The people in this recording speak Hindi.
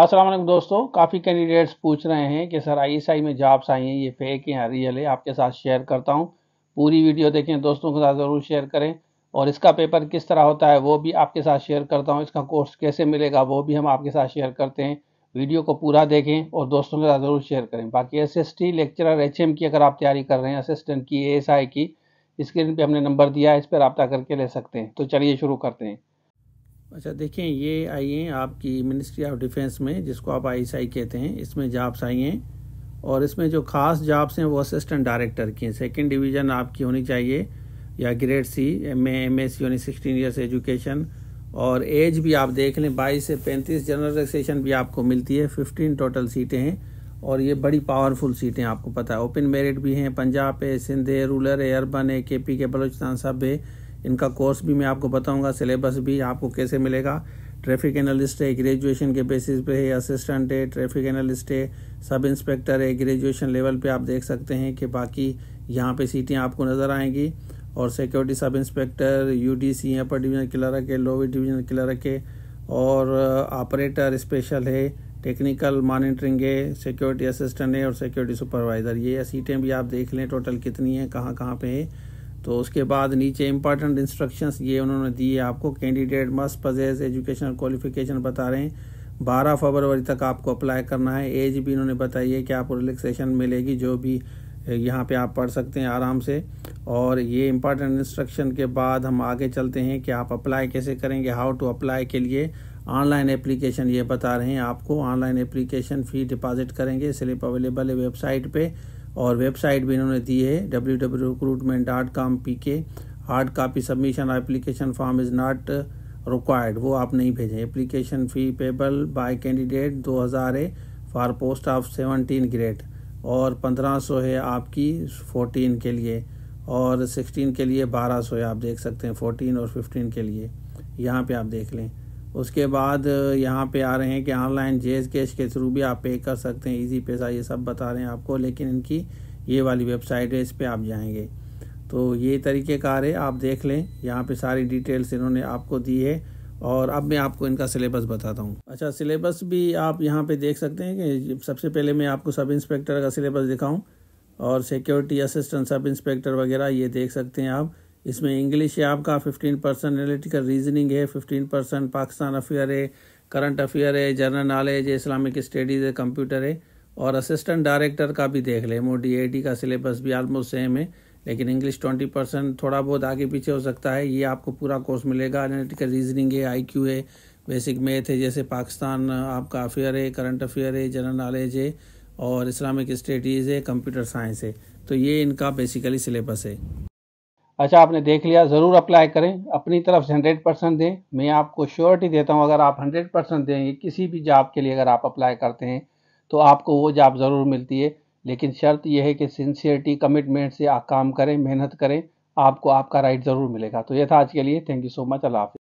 असलम दोस्तों काफ़ी कैंडिडेट्स पूछ रहे हैं कि सर आईएसआई में जॉब्स आई हैं ये फेक हैं रियल है आपके साथ शेयर करता हूँ पूरी वीडियो देखें दोस्तों के साथ ज़रूर शेयर करें और इसका पेपर किस तरह होता है वो भी आपके साथ शेयर करता हूँ इसका कोर्स कैसे मिलेगा वो भी हम आपके साथ शेयर करते हैं वीडियो को पूरा देखें और दोस्तों के साथ ज़रूर शेयर करें बाकी S S T lecturer H M की अगर आप तैयारी कर रहे हैं असिस्टेंट की ए एस आई की स्क्रीन पर हमने नंबर दिया है इस पर रबता करके ले सकते हैं तो चलिए शुरू करते हैं अच्छा देखें ये आई हैं आपकी मिनिस्ट्री ऑफ डिफेंस में जिसको आप आई कहते हैं इसमें जॉब्स आई हैं और इसमें जो ख़ास जॉब्स हैं वो असिस्टेंट डायरेक्टर की हैं सेकेंड डिवीज़न आपकी होनी चाहिए या grade C M M S यानी सिक्सटीन ईयर्स एजुकेशन और एज भी आप देख लें बाईस से पैंतीस जनरल रिलैक्सेशन भी आपको मिलती है फिफ्टीन टोटल सीटें हैं और ये बड़ी पावरफुल सीटें आपको पता है ओपन मेरिट भी हैं पंजाब है सिंध है रूरल है अर्बन है के पी के बलोचिस्तान सब है इनका कोर्स भी मैं आपको बताऊंगा सिलेबस भी आपको कैसे मिलेगा ट्रैफिक एनालिस्ट है ग्रेजुएशन के बेसिस पे है असिस्टेंट है ट्रैफिक एनालिस्ट है सब इंस्पेक्टर है ग्रेजुएशन लेवल पे आप देख सकते हैं कि बाकी यहाँ पे सीटें आपको नज़र आएंगी और security sub inspector U D C upper division clerk है लोअर डिवीज़न क्लर्क है और ऑपरेटर uh, स्पेशल है टेक्निकल मॉनिटरिंग है सिक्योरिटी असिस्टेंट है और सिक्योरिटी सुपरवाइज़र ये सीटें भी आप देख लें टोटल कितनी हैं कहाँ कहाँ पर है तो उसके बाद नीचे इंपॉर्टेंट इंस्ट्रक्शंस ये उन्होंने दिए आपको candidate must possess educational qualification बता रहे हैं बारह फरवरी तक आपको अप्लाई करना है एज भी इन्होंने बताई है कि आपको रिलैक्सेशन मिलेगी जो भी यहाँ पे आप पढ़ सकते हैं आराम से और ये इम्पॉर्टेंट इंस्ट्रक्शन के बाद हम आगे चलते हैं कि आप अप्लाई कैसे करेंगे हाउ टू अप्लाई के लिए ऑनलाइन एप्लीकेशन ये बता रहे हैं आपको ऑनलाइन एप्लीकेशन फ़ी डिपॉजिट करेंगे स्लिप अवेलेबल है वेबसाइट पे और वेबसाइट भी इन्होंने दी है W W recruitment dot com P K hard copy submission application form is not required वो आप नहीं भेजें application fee payable by candidate दो हज़ार है for post of seventeen grade और पंद्रह सौ है आपकी फोर्टीन के लिए और सिक्सटीन के लिए बारह सौ है आप देख सकते हैं फोर्टीन और फिफ्टीन के लिए यहाँ पे आप देख लें उसके बाद यहाँ पे आ रहे हैं कि ऑनलाइन जेज कैश के थ्रू भी आप पे कर सकते हैं इजी पैसा ये सब बता रहे हैं आपको लेकिन इनकी ये वाली वेबसाइट है इस पर आप जाएंगे तो ये तरीके का है आप देख लें यहाँ पे सारी डिटेल्स इन्होंने आपको दी है और अब मैं आपको इनका सिलेबस बताता हूँ अच्छा सिलेबस भी आप यहाँ पर देख सकते हैं कि सबसे पहले मैं आपको सब इंस्पेक्टर का सिलेबस दिखाऊँ और सिक्योरिटी असिस्टेंट सब इंस्पेक्टर वगैरह ये देख सकते हैं आप इसमें इंग्लिश है आपका फिफ्टीन परसेंट एनालिटिकल रीजनिंग है फिफ्टीन परसेंट पाकिस्तान अफेयर है करंट अफेयर है जनरल नॉलेज है इस्लामिक स्टडीज़ है कंप्यूटर है और असिस्टेंट डायरेक्टर का भी देख ले एम डी का सिलेबस भी आलमोस्ट सेम है लेकिन इंग्लिश ट्वेंटी परसेंट थोड़ा बहुत आगे पीछे हो सकता है ये आपको पूरा कोर्स मिलेगा एनालिटिकल रीजनिंग है आई क्यू है बेसिक मैथ है जैसे पाकिस्तान आपका अफेयर है करंट अफेयर है जनरल नॉलेज है और इस्लामिक स्टडीज़ है कंप्यूटर साइंस है तो ये इनका बेसिकली सिलेबस है अच्छा आपने देख लिया ज़रूर अप्लाई करें अपनी तरफ से हंड्रेड परसेंट दें मैं आपको श्योरिटी देता हूँ अगर आप हंड्रेड परसेंट देंगे किसी भी जॉब के लिए अगर आप अप्लाई करते हैं तो आपको वो जॉब ज़रूर मिलती है लेकिन शर्त यह है कि सिंसियरिटी कमिटमेंट से आप काम करें मेहनत करें आपको आपका राइट ज़रूर मिलेगा तो यह था आज के लिए thank you so much Allah